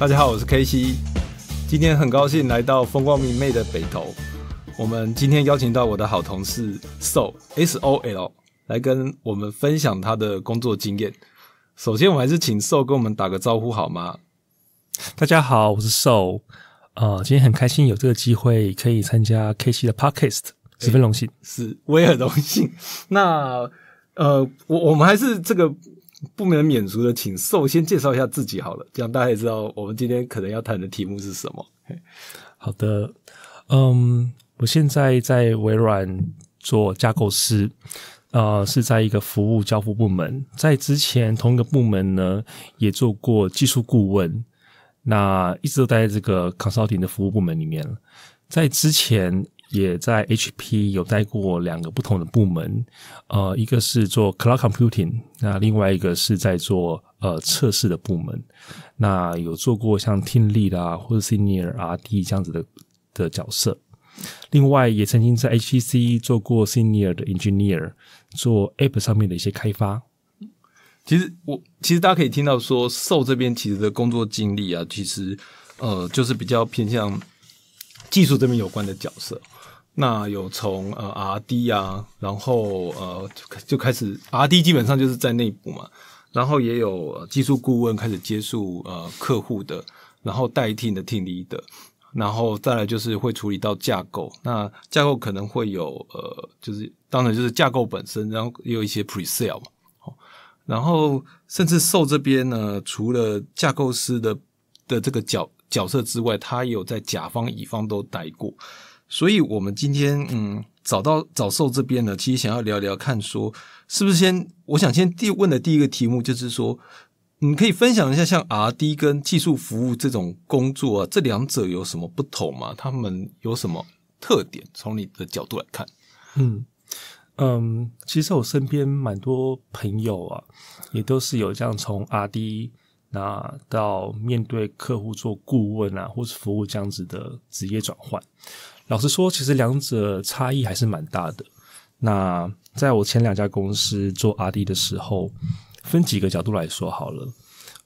大家好，我是 K C，今天很高兴来到风光明媚的北投。我们今天邀请到我的好同事 Sol S O L 来跟我们分享他的工作经验。首先，我还是请 Sol 跟我们打个招呼好吗？大家好，我是 Sol，今天很开心有这个机会可以参加 K C 的 Podcast，十分荣幸。是，我也很荣幸。那呃，我我们还是这个。不能免俗的，请受先介绍一下自己好了，这样大家也知道我们今天可能要谈的题目是什么。好的，嗯，我现在在微软做架构师，呃，是在一个服务交付部门，在之前同一个部门呢也做过技术顾问，那一直都待在这个 consulting 的服务部门里面了，在之前。也在 HP 有待过两个不同的部门，呃，一个是做 cloud computing，那另外一个是在做呃测试的部门，那有做过像 team lead 啦，或者 senior R D 这样子的的角色。另外，也曾经在 HTC 做过 senior 的 engineer，做 app 上面的一些开发。其实，我其实大家可以听到说，寿这边其实的工作经历啊，其实呃，就是比较偏向技术这边有关的角色。那有从呃 R D 啊，然后呃就开始 R D，基本上就是在内部嘛，然后也有技术顾问开始接触呃客户的，然后代替的 team leader，然后再来就是会处理到架构，那架构可能会有呃，就是当然就是架构本身，然后也有一些 pre sale 嘛，然后甚至售这边呢，除了架构师的的这个角角色之外，他有在甲方乙方都待过。所以，我们今天嗯，找到找售这边呢，其实想要聊聊看，说是不是先，我想先第问的第一个题目就是说，你可以分享一下，像 R D 跟技术服务这种工作啊，这两者有什么不同吗？他们有什么特点？从你的角度来看，嗯嗯，其实我身边蛮多朋友啊，也都是有这样从 R D 那到面对客户做顾问啊，或是服务这样子的职业转换。老实说，其实两者差异还是蛮大的。那在我前两家公司做 R D 的时候，分几个角度来说好了。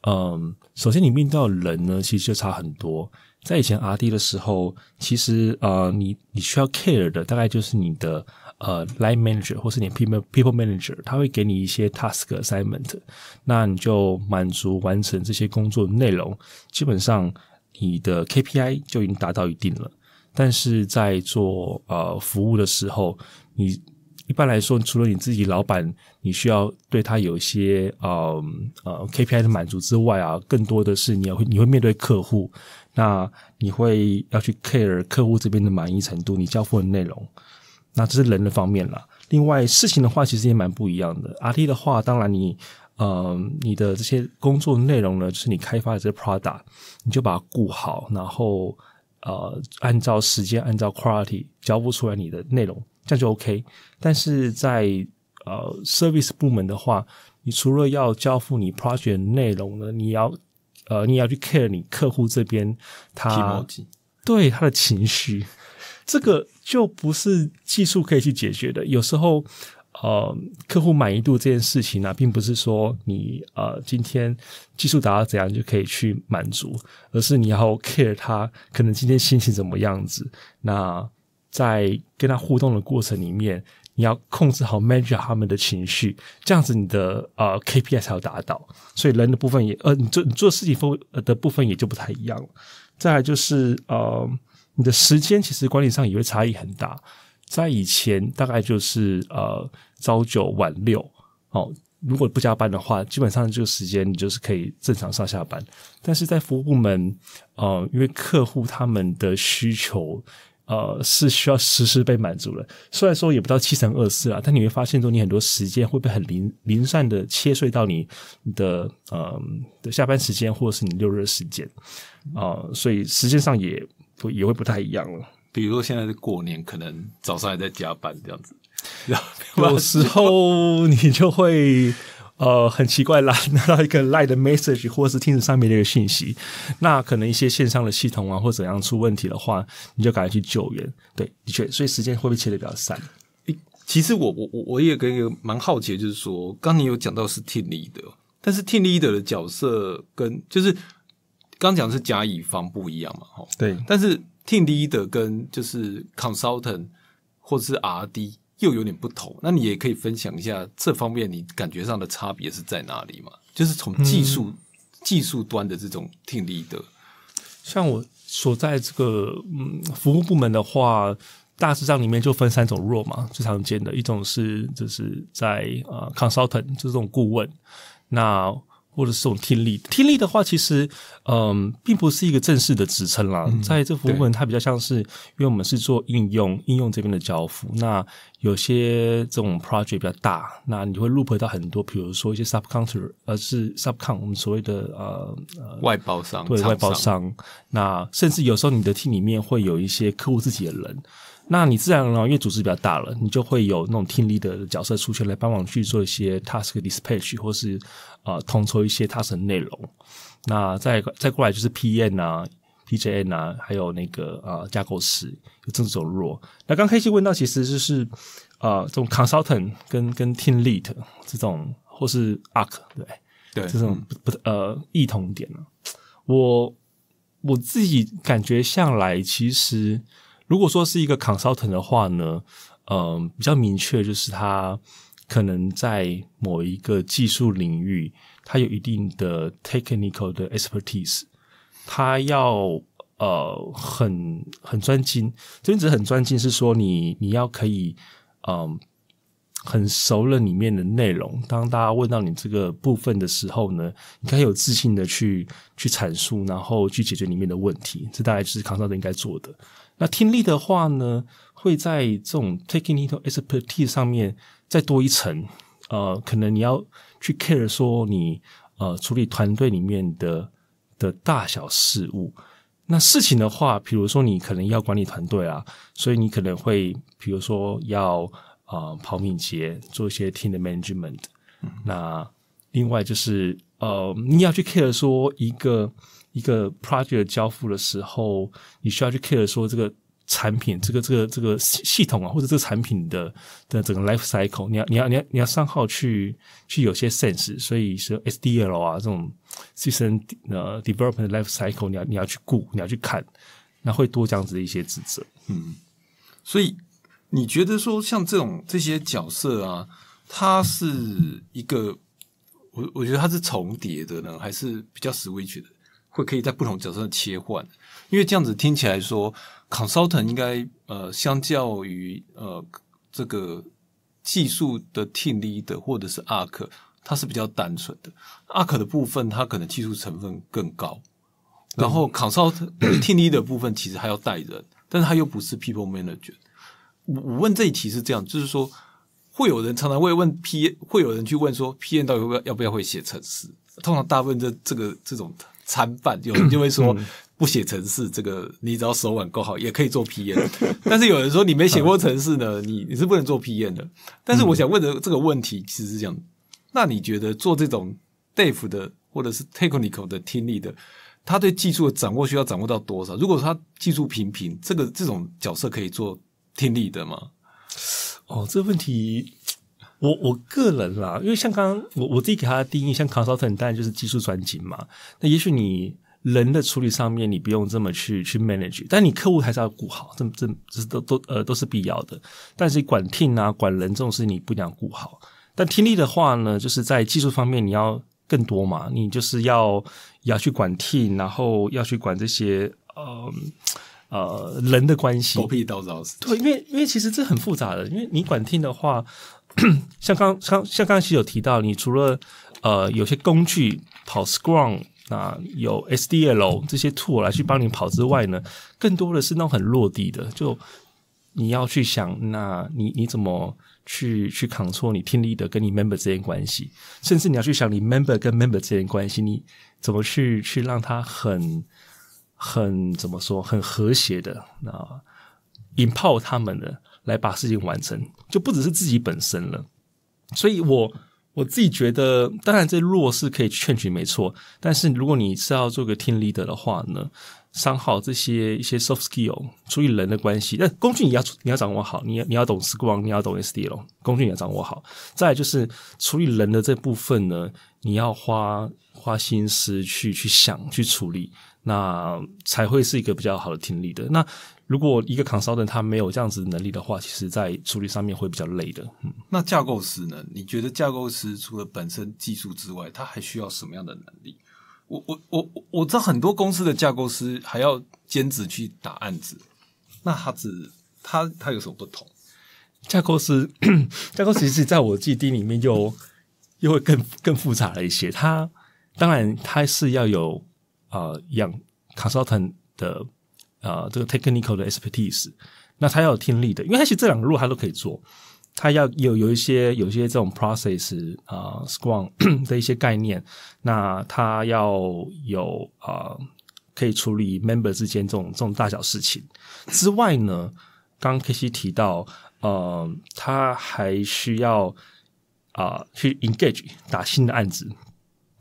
嗯，首先你面到到人呢，其实就差很多。在以前 R D 的时候，其实呃，你你需要 care 的，大概就是你的呃 line manager 或是你 people people manager，他会给你一些 task assignment，那你就满足完成这些工作内容，基本上你的 KPI 就已经达到一定了。但是在做呃服务的时候，你一般来说除了你自己老板，你需要对他有一些呃呃 KPI 的满足之外啊，更多的是你也会你会面对客户，那你会要去 care 客户这边的满意程度，你交付的内容，那这是人的方面了。另外事情的话，其实也蛮不一样的。阿 t 的话，当然你呃你的这些工作内容呢，就是你开发的这些 prada，你就把它顾好，然后。呃，按照时间，按照 quality 交付出来你的内容，这样就 OK。但是在呃 service 部门的话，你除了要交付你 project 内容呢，你要呃，你要去 care 你客户这边他，对他的情绪，这个就不是技术可以去解决的，有时候。呃，客户满意度这件事情呢，并不是说你呃今天技术达到怎样就可以去满足，而是你要 care 他可能今天心情怎么样子。那在跟他互动的过程里面，你要控制好 manage 他们的情绪，这样子你的呃 K P i 才要达到。所以人的部分也呃，你做你做事情的部分也就不太一样了。再就是呃，你的时间其实管理上也会差异很大。在以前大概就是呃。朝九晚六，哦，如果不加班的话，基本上这个时间你就是可以正常上下班。但是在服务部门，呃，因为客户他们的需求，呃，是需要实时被满足了。虽然说也不到七乘二十四啊，但你会发现说，你很多时间会被很零零散的切碎到你的的呃的下班时间，或者是你六日时间啊，所以时间上也也会不太一样了。比如说现在是过年，可能早上还在加班这样子。有时候你就会呃很奇怪啦，拿到一个赖的 message 或者是听着上面的一个信息，那可能一些线上的系统啊或怎样出问题的话，你就赶快去救援。对，的确，所以时间会不会切的比较散？其实我我我我也跟一个蛮好奇，就是说，刚你有讲到是 team leader，但是 team leader 的角色跟就是刚讲是甲乙方不一样嘛，哈，对。但是 team leader 跟就是 consultant 或者是 RD。又有点不同，那你也可以分享一下这方面你感觉上的差别是在哪里嘛？就是从技术技术端的这种听力的。像我所在这个嗯服务部门的话，大致上里面就分三种 role 嘛，最常见的一种是就是在呃 consultant，就是这种顾问。那或者是这种听力，听力的话，其实嗯，并不是一个正式的职称啦。在这部分，它比较像是，因为我们是做应用，应用这边的交付。那有些这种 project 比较大，那你会 loop 到很多，比如说一些 sub contractor，而是 sub contractor，我们所谓的呃外包商，对外包商。那甚至有时候你的 team 里面会有一些客户自己的人。那你自然啊，因为组织比较大了，你就会有那种听力的角色出现，来帮忙去做一些 task dispatch 或是啊统筹一些 task 的内容。那再再过来就是 P N 啊 P J N 啊，还有那个啊架构师有这种弱。那刚开始问到，其实就是啊这种 consultant 跟跟 team lead 这种或是 arc 对对这种不呃异同点呢？我我自己感觉向来其实。如果说是一个 consultant 的话呢，嗯，比较明确就是他可能在某一个技术领域，他有一定的 technical 的 expertise，他要呃很很专精，这边只很专精是说你你要可以嗯很熟了里面的内容，当大家问到你这个部分的时候呢，你可以有自信的去去阐述，然后去解决里面的问题，这大概就是 consultant 应该做的。那听力的话呢，会在这种 taking into expertise 上面再多一层，呃，可能你要去 care 说你呃处理团队里面的的大小事务。那事情的话，比如说你可能要管理团队啊，所以你可能会比如说要呃跑敏捷，做一些 team 的 management。那另外就是呃，你要去 care 说一个。一个 project 交付的时候，你需要去 care 说这个产品、这个、这个、这个系系统啊，或者这个产品的的整个 life cycle，你要、你要、你要、你要上号去去有些 sense，所以说 SDL 啊这种 system 呃 development life cycle，你要你要去顾，你要去看，那会多这样子的一些职责。嗯，所以你觉得说像这种这些角色啊，它是一个我我觉得它是重叠的呢，还是比较 switch 的？会可以在不同角色切换，因为这样子听起来说，consultant 应该呃，相较于呃这个技术的 T e e D 的或者是 arc，它是比较单纯的 arc 的部分，它可能技术成分更高。然后 consultant T e e D 的部分其实还要带人，但是他又不是 people manager。我我问这一题是这样，就是说会有人常常会问 P，会有人去问说 P N 到底要不要不要会写程式？通常大部分这这个这种参半有人就会说不写程式，这个你只要手腕够好也可以做 P N，但是有人说你没写过程式呢，你你是不能做 P N 的。但是我想问的这个问题其实是这样，那你觉得做这种 Dave 的或者是 Technical 的听力的，他对技术的掌握需要掌握到多少？如果他技术平平，这个这种角色可以做听力的吗？哦，这问题。我我个人啦，因为像刚刚我我自己给他的定义，像 consultant，当然就是技术专精嘛。那也许你人的处理上面，你不用这么去去 manage，但你客户还是要顾好，这这这都都呃都是必要的。但是管听啊，管人这种事，你不想顾好。但听力的话呢，就是在技术方面你要更多嘛，你就是要要去管听，然后要去管这些呃呃人的关系。狗屁倒灶。对，因为因为其实这很复杂的，因为你管听的话。像刚刚像刚刚实有提到，你除了呃有些工具跑 Scrum 啊，有 SDL 这些 tool 来去帮你跑之外呢，更多的是那种很落地的，就你要去想，那你你怎么去去扛错你听力的跟你 member 之间关系，甚至你要去想你 member 跟 member 之间关系，你怎么去去让他很很怎么说很和谐的啊，引爆他们的。来把事情完成，就不只是自己本身了。所以我我自己觉得，当然这弱势可以劝取没错，但是如果你是要做个听力的的话呢，上好这些一些 soft skill，处理人的关系，但工具你要你要掌握好，你要你要懂 SQL，你要懂 s d e l 工具你要掌握好。再就是处理人的这部分呢，你要花花心思去去想去处理，那才会是一个比较好的听力的那。如果一个 consultant 他没有这样子能力的话，其实在处理上面会比较累的。嗯，那架构师呢？你觉得架构师除了本身技术之外，他还需要什么样的能力？我我我我知道很多公司的架构师还要兼职去打案子，那他只他他有什么不同？架构师 架构师其实在我记忆里面又又会更更复杂了一些。他当然他是要有啊，一样 consultant 的。啊，这个 technical 的 x p e r t i s e 那他要有听力的，因为其实这两个路他都可以做。他要有有一些、有一些这种 process 啊，scrum 的一些概念。那他要有啊，可以处理 member 之间这种这种大小事情。之外呢，刚 K.C. 提到，呃，他还需要啊，去 engage 打新的案子。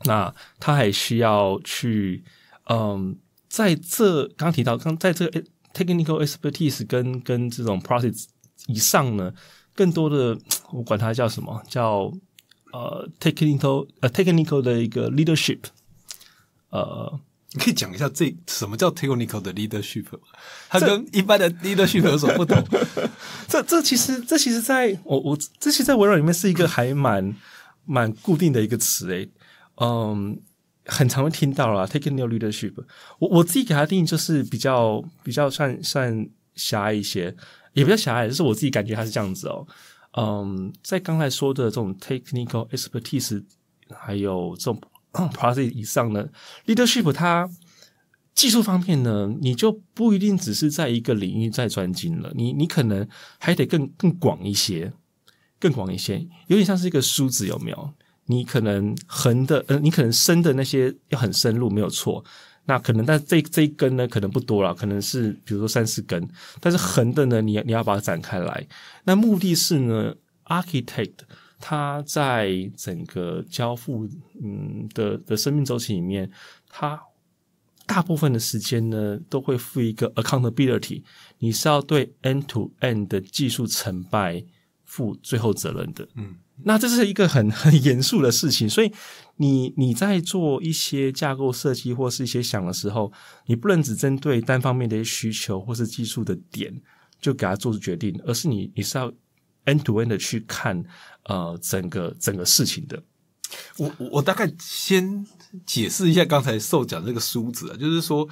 那他还需要去，嗯。在这刚提到，刚在这 technical expertise 跟跟这种 process 以上呢，更多的我管它叫什么叫呃 technical 呃 technical 的一个 leadership，呃，你可以讲一下这什么叫 technical 的 leadership，它跟一般的 leadership 有所不同。这这其实这其实在我我这其在围绕里面是一个还蛮蛮固定的一个词哎，嗯。很常会听到啦 t a k e n new leadership。我我自己给它定义就是比较比较算算狭一些，也比较狭隘，就是我自己感觉它是这样子哦。嗯，在刚才说的这种 technical expertise 还有这种 p r i c e 以上呢，leadership 它技术方面呢，你就不一定只是在一个领域在专精了，你你可能还得更更广一些，更广一些，有点像是一个梳子，有没有？你可能横的，呃，你可能深的那些要很深入，没有错。那可能，但这这一根呢，可能不多了，可能是比如说三四根。但是横的呢，你你要把它展开来。那目的是呢，architect 他在整个交付嗯的的生命周期里面，他大部分的时间呢，都会负一个 accountability，你是要对 end to end 的技术成败负最后责任的，嗯。那这是一个很很 严肃的事情，所以你你在做一些架构设计或是一些想的时候，你不能只针对单方面的一些需求或是技术的点就给他做出决定，而是你你是要 n to n 的去看呃整个整个事情的。我我大概先解释一下刚才受讲这个梳子，啊，就是说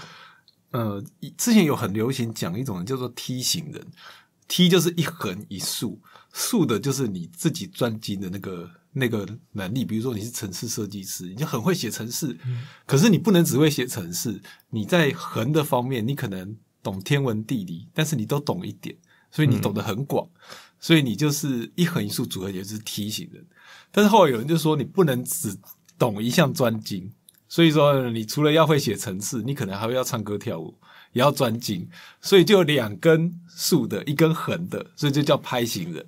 呃之前有很流行讲一种人叫做梯形人，梯就是一横一竖。竖的就是你自己专精的那个那个能力，比如说你是城市设计师，你就很会写城市，可是你不能只会写城市，你在横的方面，你可能懂天文地理，但是你都懂一点，所以你懂得很广，所以你就是一横一竖组合，也是梯形人。但是后来有人就说，你不能只懂一项专精，所以说你除了要会写城市，你可能还会要唱歌跳舞，也要专精，所以就两根竖的一根横的，所以就叫拍行人。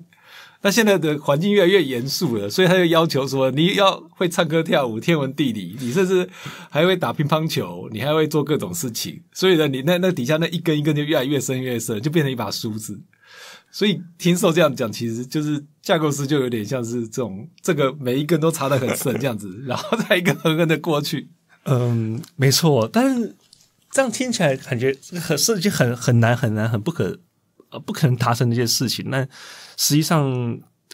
那现在的环境越来越严肃了，所以他就要求说：“你要会唱歌跳舞、天文地理，你甚至还会打乒乓球，你还会做各种事情。”所以呢，你那那底下那一根一根就越来越深越深，就变成一把梳子。所以听受这样讲，其实就是架构师就有点像是这种，这个每一根都插得很深这样子，然后再一个一根的过去。嗯，没错。但是这样听起来感觉很，事情很很难很难很不可，不可能达成一些事情。那实际上，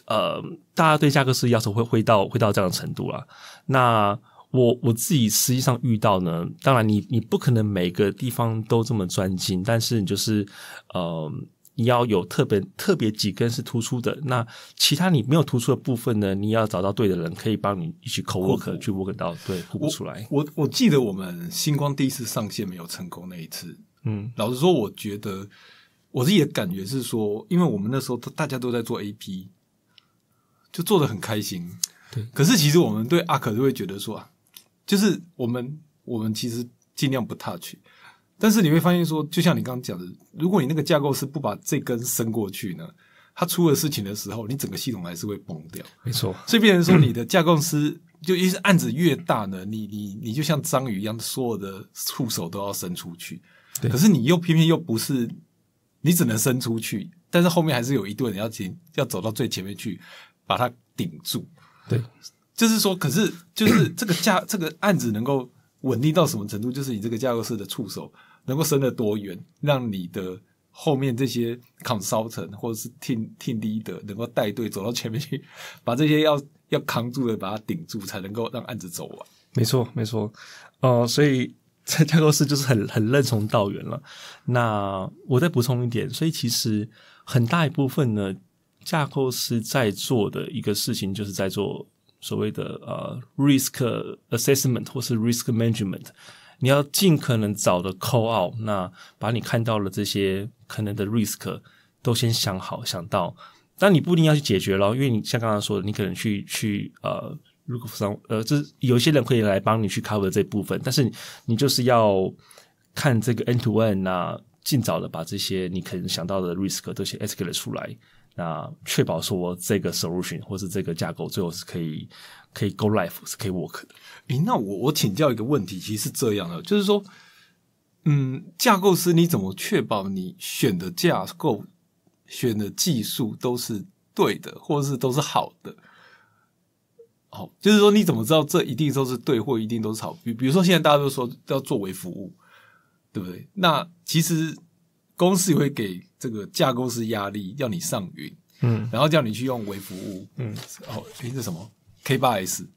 呃，大家对价格是要求会会到会到这样的程度啊。那我我自己实际上遇到呢，当然你你不可能每个地方都这么专精，但是你就是呃，你要有特别特别几根是突出的，那其他你没有突出的部分呢，你要找到对的人可以帮你一起 work 去 work 到对补出来。我我记得我们星光第一次上线没有成功那一次，嗯，老实说我觉得。我自己的感觉是说，因为我们那时候大家都在做 A P，就做的很开心。对。可是其实我们对阿可就会觉得说，就是我们我们其实尽量不 touch。但是你会发现说，就像你刚刚讲的，如果你那个架构师不把这根伸过去呢，他出了事情的时候，你整个系统还是会崩掉。没错。所以变成说你的架构师，就一是案子越大呢，你你你就像章鱼一样，所有的触手都要伸出去。对。可是你又偏偏又不是。你只能伸出去，但是后面还是有一队人要进，要走到最前面去，把它顶住。对，就是说，可是 就是这个架，这个案子能够稳定到什么程度，就是你这个架构师的触手能够伸得多远，让你的后面这些扛烧 t 或者是 a d 低的能够带队走到前面去，把这些要要扛住的把它顶住，才能够让案子走完。没错，没错，哦，所以。在架构师就是很很任重道远了。那我再补充一点，所以其实很大一部分呢，架构师在做的一个事情，就是在做所谓的呃 risk assessment 或是 risk management。你要尽可能早的 call out，那把你看到了这些可能的 risk 都先想好想到，但你不一定要去解决咯，因为你像刚刚说的，你可能去去呃。如果上呃，就是有些人可以来帮你去 cover 这部分，但是你就是要看这个 n to n 啊，尽早的把这些你可能想到的 risk 都先 escalate 出来，那确保说这个 solution 或是这个架构最后是可以可以 go live 是可以 work 的。诶，那我我请教一个问题，其实是这样的，就是说，嗯，架构师你怎么确保你选的架构、选的技术都是对的，或者是都是好的？好，就是说，你怎么知道这一定都是对或一定都是好？比比如说，现在大家都说要作为服务，对不对？那其实公司也会给这个架构师压力，要你上云，嗯，然后叫你去用微服务，嗯。哦，哎，这什么 K 八 S？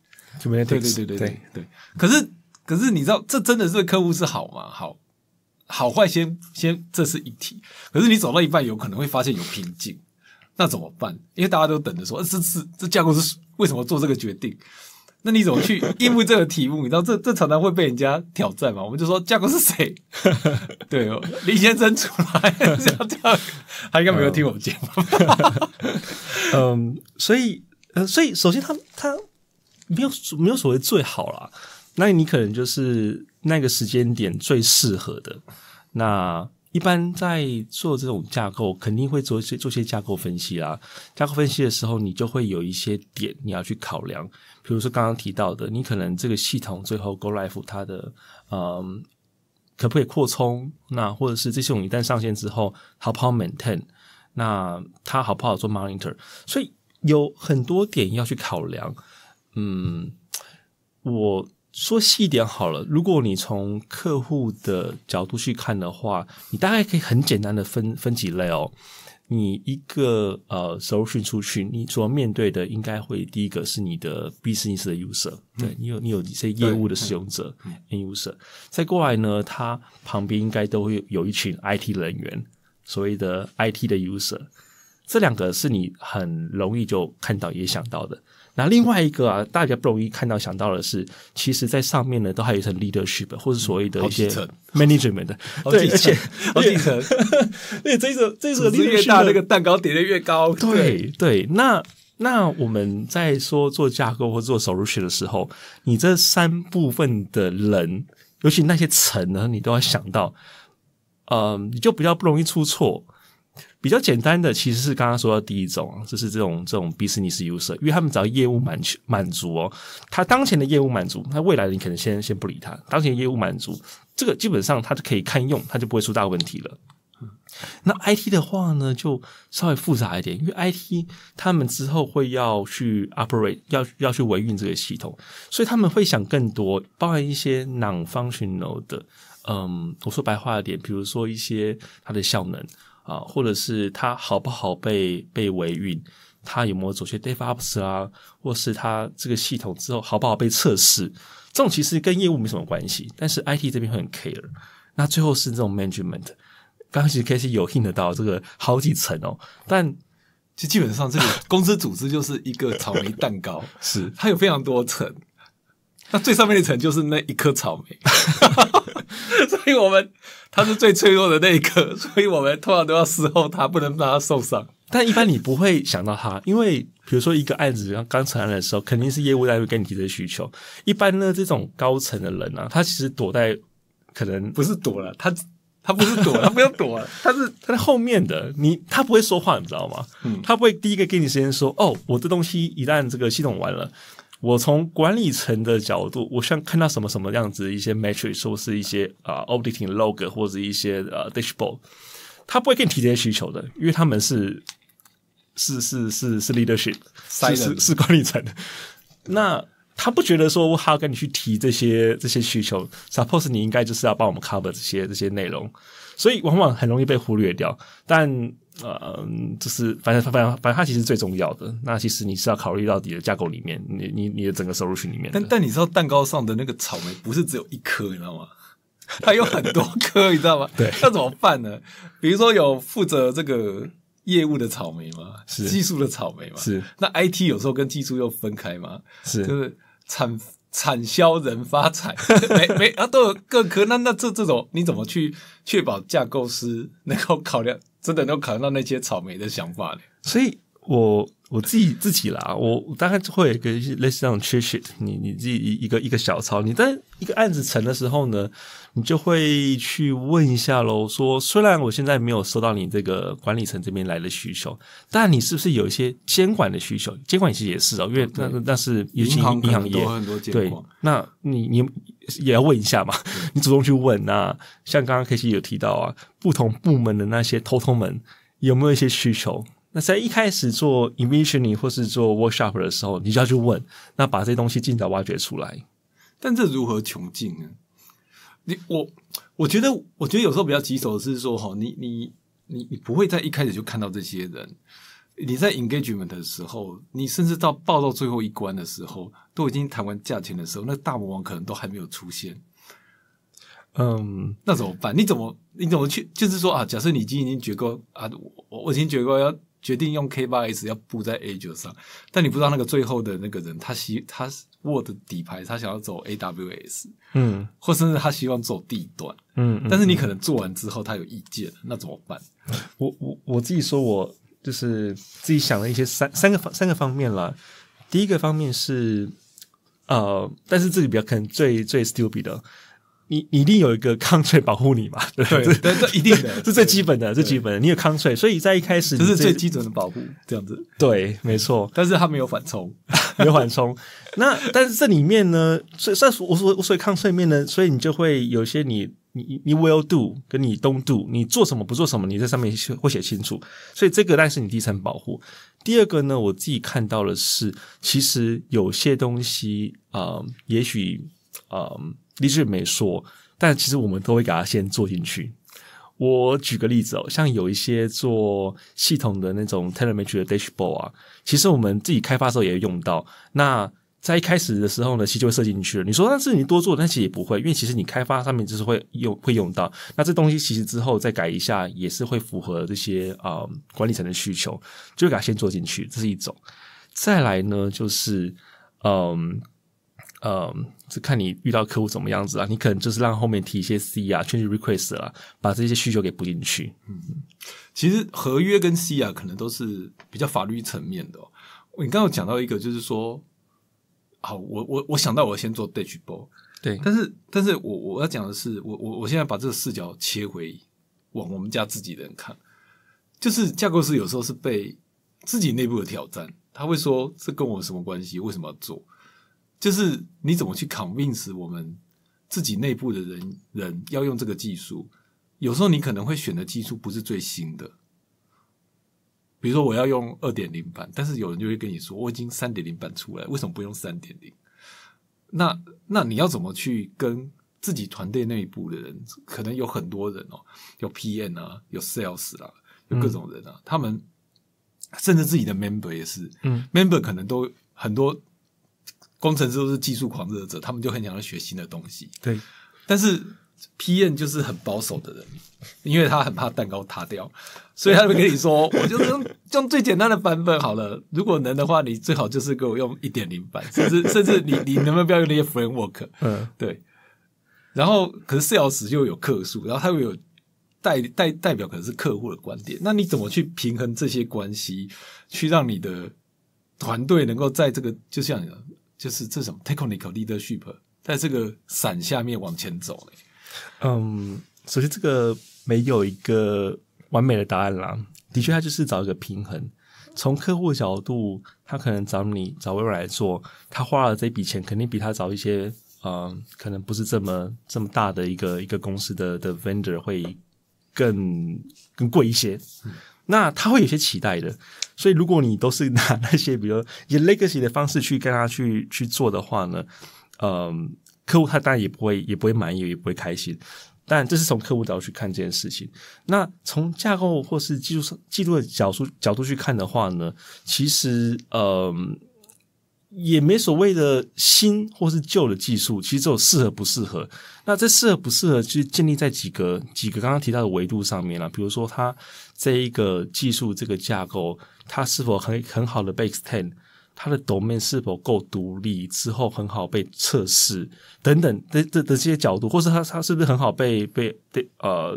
对对对对对对。可是，可是你知道，这真的是客户是好吗？好，好坏先先这是一体。可是你走到一半，有可能会发现有瓶颈，那怎么办？因为大家都等着说，这是这架构是为什么做这个决定？那你怎么去 应付这个题目？你知道这这常常会被人家挑战嘛？我们就说架构是谁？对，李先生出来这样，他应该没有听我们节目。嗯，所以呃，所以首先他他没有没有所谓最好啦，那你可能就是那个时间点最适合的那。一般在做这种架构，肯定会做一些做些架构分析啦。架构分析的时候，你就会有一些点你要去考量，比如说刚刚提到的，你可能这个系统最后 go l i f e 它的，嗯，可不可以扩充？那或者是这种一旦上线之后，好不好 maintain？那它好不好做 monitor？所以有很多点要去考量。嗯，我。说细一点好了，如果你从客户的角度去看的话，你大概可以很简单的分分几类哦。你一个呃 solution 出去，你所要面对的应该会第一个是你的 business 的 user，对你有你有一些业务的使用者 in user。再过来呢，他旁边应该都会有一群 IT 人员，所谓的 IT 的 user，这两个是你很容易就看到也想到的。那另外一个啊，大家不容易看到想到的是，其实，在上面呢，都还有一层 leadership，或者所谓的一些 management。好对，而且 好几层。对，这个这个组织越大，那个蛋糕叠的越高。对对，那那我们在说做架构或做 s o l u t i o n 的时候，你这三部分的人，尤其那些层呢，你都要想到，呃，你就比较不容易出错。比较简单的其实是刚刚说的第一种，就是这种这种 business user，因为他们只要业务满足满足哦，他当前的业务满足，他未来你可能先先不理他。当前业务满足，这个基本上他就可以看用，他就不会出大问题了。那 IT 的话呢，就稍微复杂一点，因为 IT 他们之后会要去 operate，要要去维运这个系统，所以他们会想更多，包含一些 non functional 的，嗯，我说白话点，比如说一些它的效能。啊，或者是他好不好被被维运，他有没有走些 d e v a ups 啊，或是他这个系统之后好不好被测试，这种其实跟业务没什么关系，但是 IT 这边会很 care。那最后是这种 management，刚刚其实以是有 hint 到这个好几层哦，但就基本上这个公司组织就是一个草莓蛋糕，是它有非常多层，那最上面那层就是那一颗草莓。因以我们他是最脆弱的那一个，所以我们通常都要伺候他，不能让他受伤。但一般你不会想到他，因为比如说一个案子刚成案的时候，肯定是业务代位跟你提的需求。一般呢，这种高层的人呢，他其实躲在，可能不是躲了，他他不是躲，他不要躲，他是他在后面的，你他不会说话，你知道吗？嗯，他不会第一个给你时间说，哦，我的东西一旦这个系统完了。我从管理层的角度，我像看到什么什么样子一些 metrics 或是一些啊 auditing log 或者一些呃 dashboard，他不会跟你提这些需求的，因为他们是是是是是 leadership，是是是管理层。那他不觉得说我还要跟你去提这些这些需求？Suppose 你应该就是要帮我们 cover 这些这些内容，所以往往很容易被忽略掉。但呃，就是反正反正反正它其实最重要的。那其实你是要考虑到底的架构里面，你你你的整个收入群里面。但但你知道蛋糕上的那个草莓不是只有一颗，你知道吗？它有很多颗，你知道吗？对，那怎么办呢？比如说有负责这个业务的草莓吗？技术的草莓吗？是。那 IT 有时候跟技术又分开吗？是。就是产产销人发财没没 啊都有各科。那那这这种你怎么去确保架构师能够考量？真的都可能到那些草莓的想法呢。所以我。我自己自己啦，我大概会跟类似这样缺血，你你自己一一个一个小抄。你在一个案子成的时候呢，你就会去问一下喽，说虽然我现在没有收到你这个管理层这边来的需求，但你是不是有一些监管的需求？监管其实也是哦，因为那那是尤其银行业，对，那你你也要问一下嘛，你主动去问啊。像刚刚 k C 有提到啊，不同部门的那些偷偷们有没有一些需求？那在一开始做 i n v i s i o n i n g 或是做 workshop 的时候，你就要去问，那把这些东西尽早挖掘出来。但这如何穷尽呢？你我我觉得，我觉得有时候比较棘手的是说，哈，你你你你不会在一开始就看到这些人。你在 engagement 的时候，你甚至到报到最后一关的时候，都已经谈完价钱的时候，那大魔王可能都还没有出现。嗯，那怎么办？你怎么你怎么去？就是说啊，假设你已经已经决过啊，我我已经决过要。决定用 K 八 S 要布在 A 九上，但你不知道那个最后的那个人，他希他握的底牌，他想要走 AWS，嗯，或甚至他希望走 D 端，嗯，但是你可能做完之后他有意见，那怎么办？我我我自己说，我就是自己想了一些三三个方三个方面了。第一个方面是，呃，但是这里比较可能最最 stupid 的。你一定有一个抗 o 保护你嘛？对对，这一定的，是最基本的，最基本的。你有抗 o 所以在一开始就是最基准的保护，这样子。对，没错。但是它没有缓冲，没有缓冲。那但是这里面呢，所以算我说，所以抗 o 面呢，所以你就会有些你你你 will do 跟你 don't do，你做什么不做什么，你在上面会写清楚。所以这个但是你底层保护。第二个呢，我自己看到的是，其实有些东西啊，也许啊。的确没说，但其实我们都会给他先做进去。我举个例子哦，像有一些做系统的那种 telemetry 的 dashboard 啊，其实我们自己开发的时候也用到。那在一开始的时候呢，其实就会设进去了。你说那是你多做但其实也不会，因为其实你开发上面就是会用会用到。那这东西其实之后再改一下，也是会符合这些啊管理层的需求，就会给他先做进去，这是一种。再来呢，就是嗯。呃，是看你遇到客户怎么样子啊？你可能就是让后面提一些 C 啊，change request 啊，把这些需求给补进去。嗯，其实合约跟 C 啊，可能都是比较法律层面的。你刚刚讲到一个，就是说，好，我我我想到我先做 d i t a b l 对，但是但是我我要讲的是，我我我现在把这个视角切回往我们家自己的人看，就是架构师有时候是被自己内部的挑战，他会说这跟我什么关系？为什么要做？就是你怎么去 convince 我们自己内部的人人要用这个技术？有时候你可能会选的技术不是最新的，比如说我要用二点零版，但是有人就会跟你说我已经三点零版出来，为什么不用三点零？那那你要怎么去跟自己团队内部的人？可能有很多人哦，有 PM 啊，有 sales 啊，有各种人啊，他们甚至自己的 member 也是，嗯，member 可能都很多。工程师都是技术狂热者，他们就很想要学新的东西。对，但是 P N 就是很保守的人，因为他很怕蛋糕塌掉，所以他会跟你说：“我就是用用最简单的版本好了。如果能的话，你最好就是给我用一点零版，甚至甚至你你能不能不要用那些 framework？” 嗯，对。然后，可是 sales 就有客数，然后他又有代代代表，可能是客户的观点。那你怎么去平衡这些关系，去让你的团队能够在这个就像？就是这种 technical leadership，在这个伞下面往前走嗯，首先这个没有一个完美的答案啦。的确，他就是找一个平衡。从客户角度，他可能找你找微软来做，他花了这笔钱，肯定比他找一些嗯，可能不是这么这么大的一个一个公司的的 vendor 会更更贵一些。那他会有些期待的。所以，如果你都是拿那些，比如 以 legacy 的方式去跟他去去做的话呢，嗯，客户他当然也不会，也不会满意，也不会开心。但这是从客户角度去看这件事情。那从架构或是技术、技术的角度角度去看的话呢，其实，嗯。也没所谓的新或是旧的技术，其实只有适合不适合。那这适合不适合，就建立在几个几个刚刚提到的维度上面了。比如说，它这一个技术这个架构，它是否很很好的被 e x ten，它的 domain 是否够独立，之后很好被测试等等的的的这些角度，或是它它是不是很好被被呃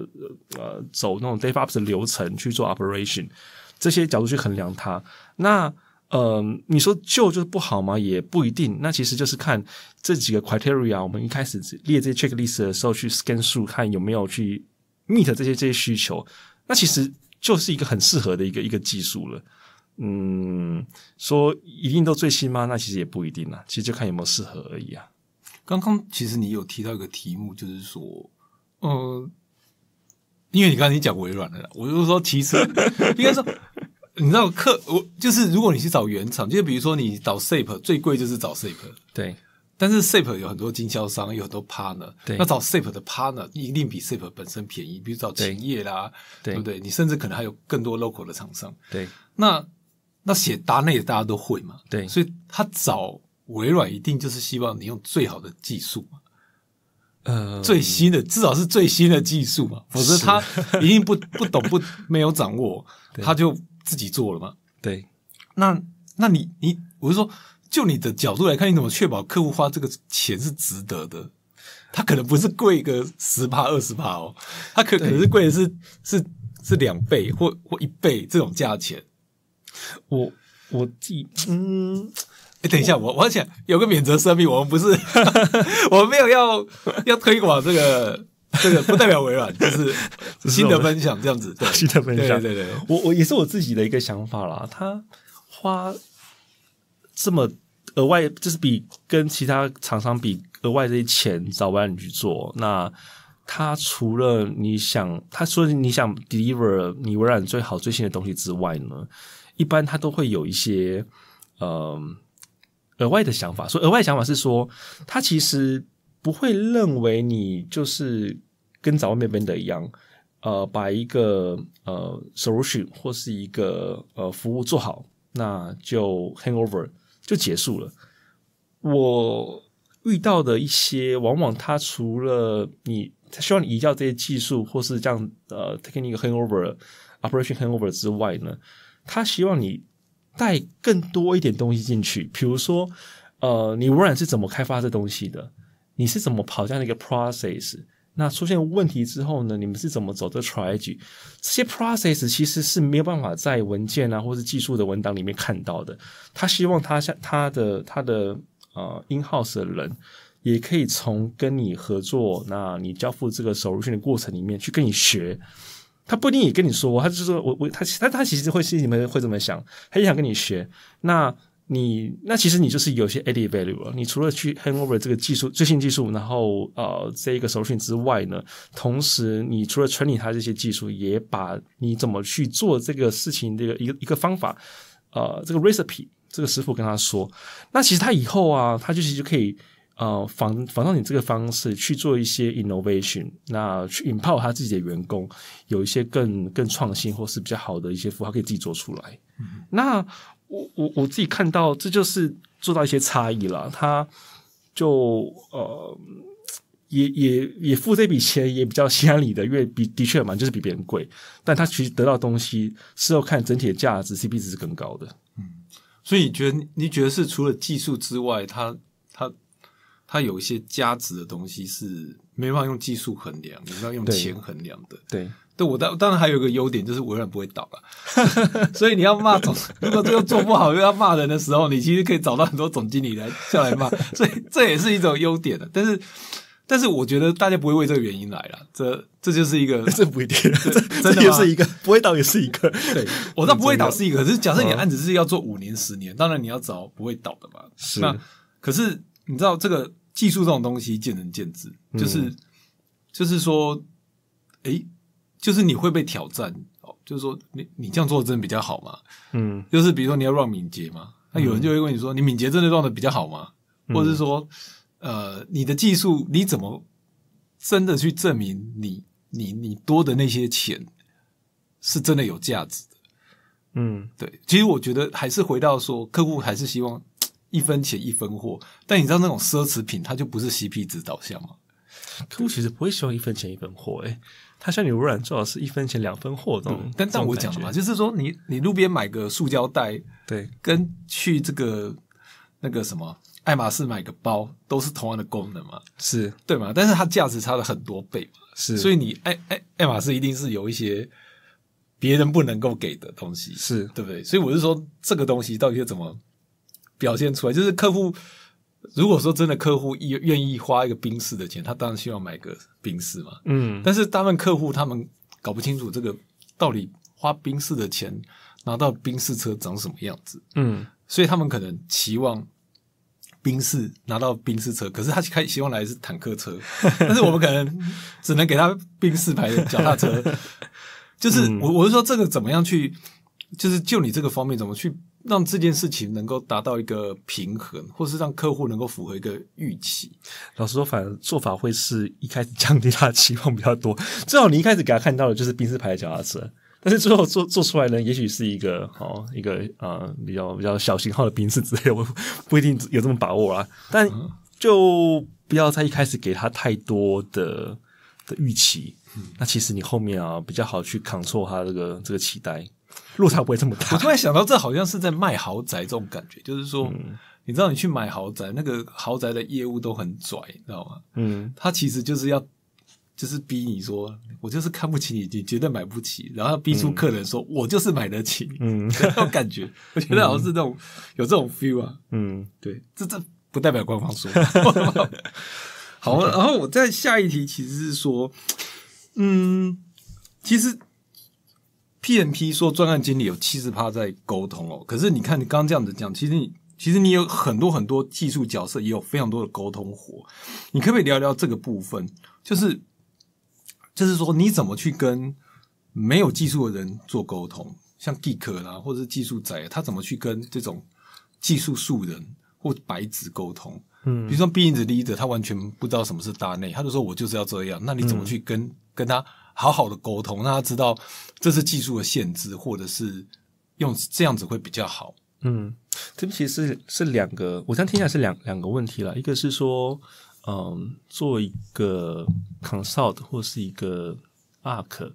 呃走那种 devops 流程去做 operation 这些角度去衡量它。那嗯，你说旧就是不好吗？也不一定。那其实就是看这几个 criteria，我们一开始列这些 checklist 的时候去 scan 数，看有没有去 meet 这些这些需求。那其实就是一个很适合的一个一个技术了。嗯，说一定都最新吗？那其实也不一定啊。其实就看有没有适合而已啊。刚刚其实你有提到一个题目，就是说，呃，因为你刚才你讲微软了，我就说其实 应该说。你知道，客我就是如果你去找原厂，就比如说你找 SAP，最贵就是找 SAP。对，但是 SAP 有很多经销商，有很多 partner。对，那找 SAP 的 partner 一定比 SAP 本身便宜，比如找秦叶啦，对不对？你甚至可能还有更多 local 的厂商。对，那那写达内大家都会嘛？对，所以他找微软一定就是希望你用最好的技术嘛，呃，最新的至少是最新的技术嘛，否则他一定不不懂不没有掌握，他就。自己做了嘛？对，那那你你，我是说，就你的角度来看，你怎么确保客户花这个钱是值得的？他可能不是贵个十八、二十八哦，他可可能是贵的是是是两倍或或一倍这种价钱。我我自己，嗯，哎，等一下，我我想有个免责声明，我们不是，我没有要要推广这个。这个不代表微软，就是 新的分享这样子。对，新的分享，对对对，我我也是我自己的一个想法啦。他花这么额外，就是比跟其他厂商比额外这些钱找微软去做。那他除了你想他说你想 deliver 你微软最好最新的东西之外呢，一般他都会有一些呃额外的想法。说额外的想法是说，他其实不会认为你就是。跟找外面边 e n 一样，呃，把一个呃 solution 或是一个呃服务做好，那就 hangover 就结束了。我遇到的一些，往往他除了你，他希望你移交这些技术，或是这样呃，给你一个 hangover operation hangover 之外呢，他希望你带更多一点东西进去，比如说，呃，你 run 是怎么开发这东西的？你是怎么跑这样的一个 process？那出现问题之后呢？你们是怎么走的 trategy？这些 process 其实是没有办法在文件啊，或者是技术的文档里面看到的。他希望他像他的他的呃 in house 的人也可以从跟你合作，那你交付这个手入训的过程里面去跟你学。他不一定也跟你说，他就说我我他他他其实会心里面会这么想，他也想跟你学。那。你那其实你就是有些 added value 了。你除了去 hand over 这个技术、最新技术，然后呃这一个手顺之外呢，同时你除了 t 理它他这些技术，也把你怎么去做这个事情的一个一个一个方法，呃，这个 recipe 这个师傅跟他说，那其实他以后啊，他其实就可以呃仿仿照你这个方式去做一些 innovation，那去 empower 他自己的员工，有一些更更创新或是比较好的一些符号可以自己做出来，那。我我我自己看到，这就是做到一些差异了。他就呃，也也也付这笔钱，也比较心安理得，因为比的确嘛，就是比别人贵。但他其实得到东西是要看整体的价值，C P 值是更高的。嗯，所以你觉得你觉得是除了技术之外，他他他有一些价值的东西是没办法用技术衡量，你要用钱衡量的。对。对我当当然还有个优点，就是永远不会倒了。所以你要骂总，如果这个做不好又要骂人的时候，你其实可以找到很多总经理来下来骂。所以这也是一种优点的，但是但是我觉得大家不会为这个原因来了。这这就是一个，这不一定，这这就是一个不会倒，也是一个。对我知道不会倒是一个，是假设你的案子是要做五年、十年，当然你要找不会倒的嘛。是，可是你知道这个技术这种东西见仁见智，就是就是说，哎。就是你会被挑战，哦，就是说你你这样做真的比较好吗？嗯，就是比如说你要让敏捷嘛，那有人就会问你说你敏捷真的绕的比较好吗？或者是说，呃，你的技术你怎么真的去证明你你你多的那些钱是真的有价值的？嗯，对，其实我觉得还是回到说客户还是希望一分钱一分货，但你知道那种奢侈品它就不是 C P 值导向吗？客户其实不会希望一分钱一分货，哎，他像你微软，最好是一分钱两分货，懂？但但我讲嘛，就是说你你路边买个塑胶袋，对，跟去这个那个什么爱马仕买个包，都是同样的功能嘛，是对嘛？但是它价值差了很多倍嘛，是。所以你爱爱爱马仕一定是有一些别人不能够给的东西，是对不对？所以我是说，这个东西到底是怎么表现出来？就是客户。如果说真的客户意愿意花一个冰室的钱，他当然希望买个冰室嘛。嗯。但是他们客户他们搞不清楚这个到底花冰室的钱拿到冰室车长什么样子。嗯。所以他们可能期望冰室拿到冰室车，可是他开希望来的是坦克车，但是我们可能只能给他冰室牌的脚踏车。就是我我是说这个怎么样去，就是就你这个方面怎么去。让这件事情能够达到一个平衡，或是让客户能够符合一个预期。老实说，反正做法会是一开始降低他的期望比较多。最好你一开始给他看到的就是宾士牌的脚踏车，但是最后做做出来呢，也许是一个哦一个呃比较比较小型号的宾士之类，我不一定有这么把握啊。但就不要在一开始给他太多的的预期，那其实你后面啊比较好去 control 他这个这个期待。落差不会这么大。我突然想到，这好像是在卖豪宅这种感觉，就是说，你知道，你去买豪宅，那个豪宅的业务都很拽，你知道吗？嗯，他其实就是要，就是逼你说，我就是看不起你，你绝对买不起，然后逼出客人说，我就是买得起，嗯，这种感觉，我觉得好像是这种有这种 feel 啊。嗯，对，这这不代表官方说。好，然后我再下一题，其实是说，嗯，其实。PMP 说，专案经理有七十趴在沟通哦。可是你看，你刚刚这样子讲，其实你其实你有很多很多技术角色，也有非常多的沟通活。你可不可以聊聊这个部分？就是就是说，你怎么去跟没有技术的人做沟通？像 geek 啦，或者是技术宅，他怎么去跟这种技术素人或白纸沟通？嗯，比如说 b 竟 s leader，他完全不知道什么是大内，他就说：“我就是要这样。”那你怎么去跟跟他？好好的沟通，让他知道这是技术的限制，或者是用这样子会比较好。嗯，这其实是是两个，我样听起来是两两个问题了。一个是说，嗯，做一个 consult 或是一个 a r c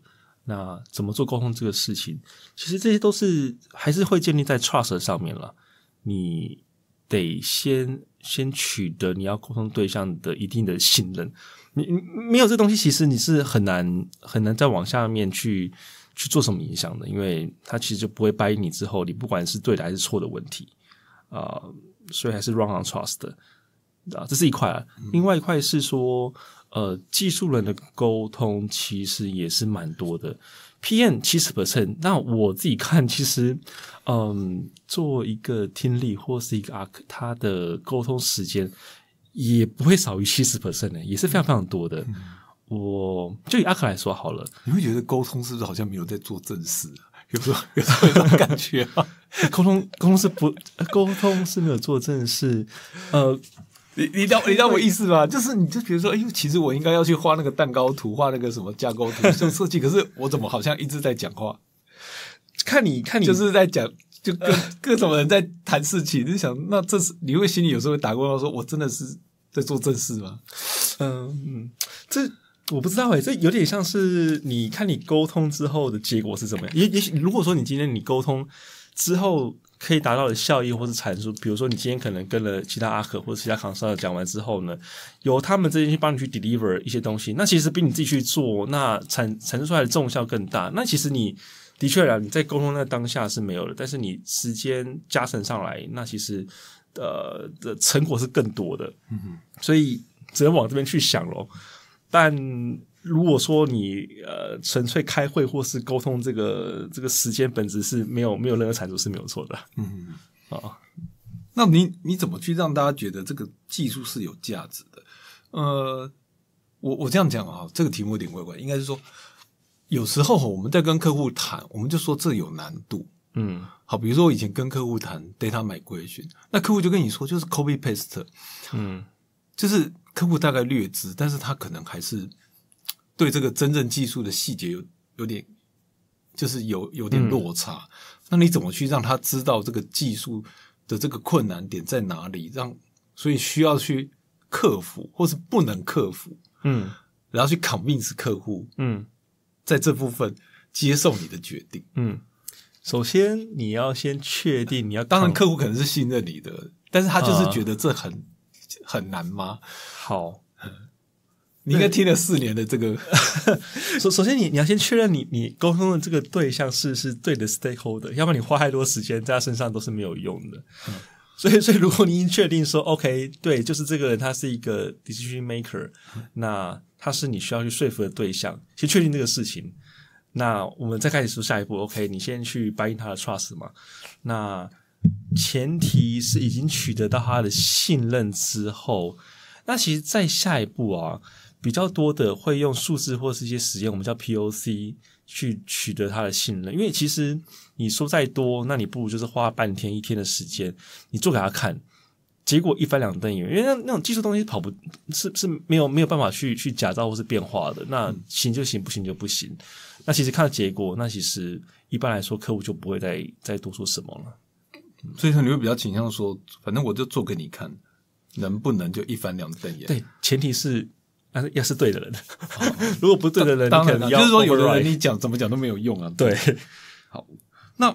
那怎么做沟通这个事情？其实这些都是还是会建立在 trust 上面了。你得先。先取得你要沟通对象的一定的信任，你没有这东西，其实你是很难很难再往下面去去做什么影响的，因为他其实就不会掰你之后，你不管是对的还是错的问题啊，所以还是 run on trust 啊，这是一块。啊。另外一块是说，呃，技术人的沟通其实也是蛮多的。P.M. 七十 percent，那我自己看，其实，嗯，做一个听力或是一个阿克他的沟通时间，也不会少于七十 percent 的，也是非常非常多的。我就以阿克来说好了，你会觉得沟通是不是好像没有在做正事？有没 有有没有这种感觉啊？沟通沟通是不沟通是没有做正事，呃。你你懂你懂我意思吧？就是你就比如说，哎，其实我应该要去画那个蛋糕图，画那个什么架构图，做设计。可是我怎么好像一直在讲话？看你看你就是在讲，就各各种人在谈事情。就想那这是你会心里有时候会打过问号，说我真的是在做正事吗？嗯，这我不知道诶，这有点像是你看你沟通之后的结果是怎么样？也也许如果说你今天你沟通之后。可以达到的效益或者产出，比如说你今天可能跟了其他阿克或者其他康商讲完之后呢，由他们这边去帮你去 deliver 一些东西，那其实比你自己去做，那产产生出来的重效更大。那其实你的确了，你在沟通那当下是没有的，但是你时间加成上来，那其实呃的成果是更多的。嗯哼，所以只能往这边去想咯。但。如果说你呃纯粹开会或是沟通，这个这个时间本质是没有没有任何产出是没有错的，嗯，啊，那你你怎么去让大家觉得这个技术是有价值的？呃，我我这样讲啊，这个题目有点怪怪，应该是说有时候我们在跟客户谈，我们就说这有难度，嗯，好，比如说我以前跟客户谈 data migration，那客户就跟你说就是 copy paste，嗯，就是客户大概略知，但是他可能还是。对这个真正技术的细节有有点，就是有有点落差。那你怎么去让他知道这个技术的这个困难点在哪里？让所以需要去克服，或是不能克服？嗯，然后去 convince 客户，嗯，在这部分接受你的决定。嗯，首先你要先确定你要，当然客户可能是信任你的，但是他就是觉得这很很难吗？好。你应该听了四年的这个，首首先你你要先确认你你沟通的这个对象是是对的 stakeholder，要不然你花太多时间在他身上都是没有用的。所以所以如果你已经确定说 OK 对，就是这个人他是一个 decision maker，那他是你需要去说服的对象，先确定这个事情。那我们再开始说下一步，OK，你先去 buying 他的 trust 嘛。那前提是已经取得到他的信任之后，那其实，在下一步啊。比较多的会用数字或是一些实验，我们叫 P O C 去取得他的信任。因为其实你说再多，那你不如就是花半天一天的时间，你做给他看，结果一翻两瞪眼。因为那那种技术东西跑不，是是没有没有办法去去假造或是变化的。那行就行，不行就不行。那其实看到结果，那其实一般来说客户就不会再再多说什么了。所以，说你会比较倾向说，反正我就做给你看，能不能就一翻两瞪眼？对，前提是。但是要是对的人，如果不对的人，当然就是说有的人你讲怎么讲都没有用啊。对，好，那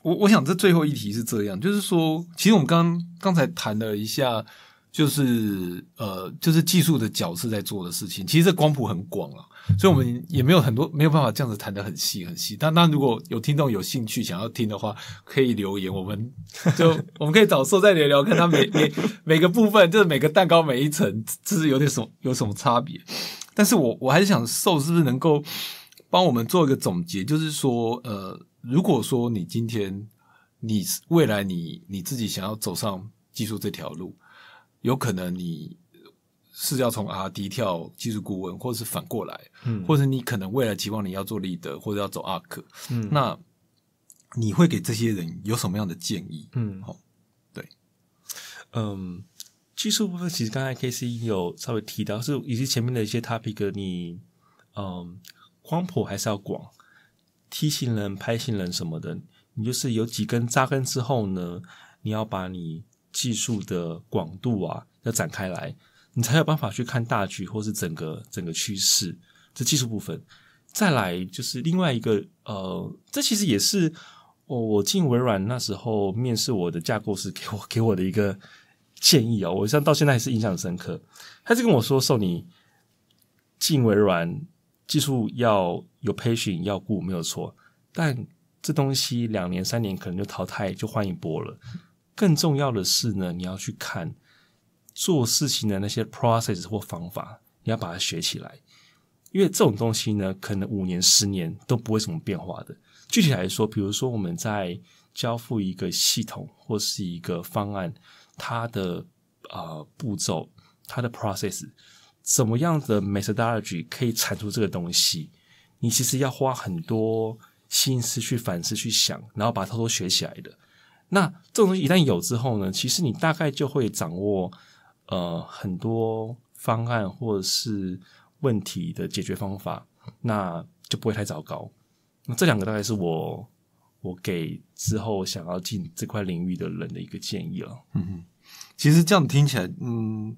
我我想这最后一题是这样，就是说，其实我们刚刚才谈了一下。就是呃，就是技术的角色在做的事情。其实这光谱很广啊，所以我们也没有很多没有办法这样子谈得很细很细。但那如果有听众有兴趣想要听的话，可以留言，我们 就我们可以找寿再聊聊，看他每每每个部分，就是每个蛋糕每一层，这是有点什么有什么差别。但是我我还是想寿是不是能够帮我们做一个总结，就是说呃，如果说你今天你未来你你自己想要走上技术这条路。有可能你是要从阿迪跳技术顾问，或者是反过来，嗯，或者你可能未来期望你要做立德，或者要走阿克，嗯，那你会给这些人有什么样的建议？嗯，好，对，嗯，技术部分其实刚才 K C 有稍微提到，是以及前面的一些 topic，你嗯，光谱还是要广，梯形人、拍形人什么的，你就是有几根扎根之后呢，你要把你。技术的广度啊，要展开来，你才有办法去看大局，或是整个整个趋势。这技术部分，再来就是另外一个呃，这其实也是我进微软那时候面试我的架构师给我 给我的一个建议啊，我像到现在还是印象深刻。他就跟我说：“，受你进微软，技术要有培训，要固，没有错，但这东西两年三年可能就淘汰，就换一波了。”更重要的是呢，你要去看做事情的那些 process 或方法，你要把它学起来。因为这种东西呢，可能五年、十年都不会什么变化的。具体来说，比如说我们在交付一个系统或是一个方案，它的呃步骤、它的 process，怎么样的 methodology 可以产出这个东西，你其实要花很多心思去反思、去想，然后把它都学起来的。那这种东西一旦有之后呢，其实你大概就会掌握呃很多方案或者是问题的解决方法，那就不会太糟糕。那这两个大概是我我给之后想要进这块领域的人的一个建议了。嗯哼，其实这样听起来，嗯，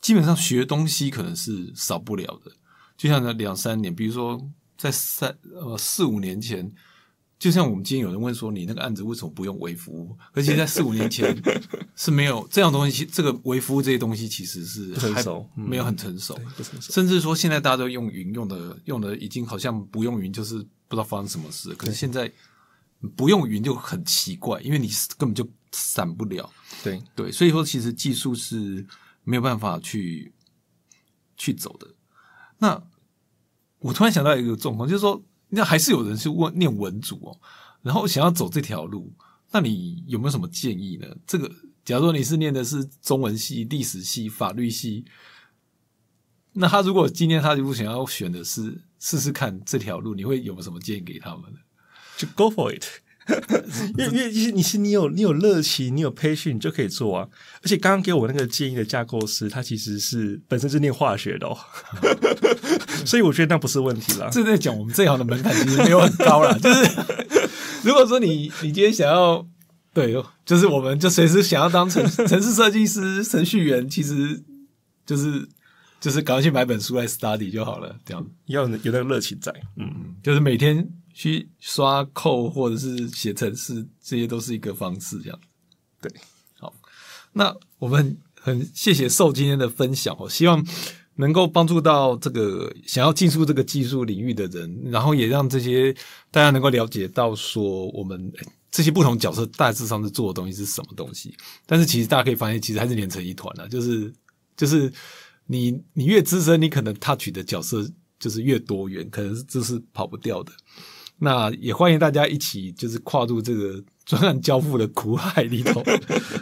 基本上学东西可能是少不了的。就像那两三年，比如说在三呃四五年前。就像我们今天有人问说，你那个案子为什么不用微服务？而且在四五年前 是没有这样东西，这个微服务这些东西其实是很熟，没有很成熟。甚至说现在大家都用云，用的用的已经好像不用云就是不知道发生什么事。可是现在不用云就很奇怪，因为你根本就散不了。对对，所以说其实技术是没有办法去去走的。那我突然想到一个状况，就是说。那还是有人去问念文组哦，然后想要走这条路，那你有没有什么建议呢？这个，假如说你是念的是中文系、历史系、法律系，那他如果今天他如果想要选的是试试看这条路，你会有没有什么建议给他们呢？就 Go for it，因为因为其实你是你有你有热情，你有培训，你就可以做啊。而且刚刚给我那个建议的架构师，他其实是本身就是念化学的。哦。所以我觉得那不是问题了。正在讲我们这行的门槛其实没有很高了，就是如果说你你今天想要对，就是我们就随时想要当城 城市设计师、程序员，其实就是就是赶快去买本书来 study 就好了。这样，要有那个热情在，嗯，就是每天去刷扣或者是写程式，这些都是一个方式。这样，对，好，那我们很谢谢受今天的分享哦，希望。能够帮助到这个想要进入这个技术领域的人，然后也让这些大家能够了解到，说我们这些不同角色大致上是做的东西是什么东西。但是其实大家可以发现，其实还是连成一团了。就是就是你你越资深，你可能他取的角色就是越多元，可能这是跑不掉的。那也欢迎大家一起就是跨入这个专案交付的苦海里头。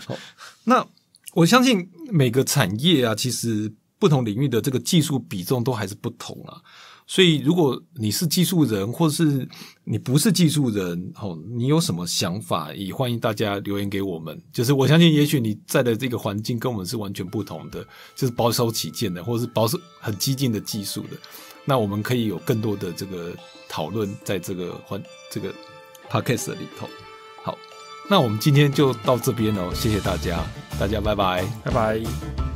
那我相信每个产业啊，其实。不同领域的这个技术比重都还是不同啊，所以如果你是技术人，或是你不是技术人，哦，你有什么想法，也欢迎大家留言给我们。就是我相信，也许你在的这个环境跟我们是完全不同的，就是保守起见的，或者是保守很激进的技术的，那我们可以有更多的这个讨论在这个环这个 podcast 里头。好，那我们今天就到这边哦，谢谢大家，大家拜拜，拜拜。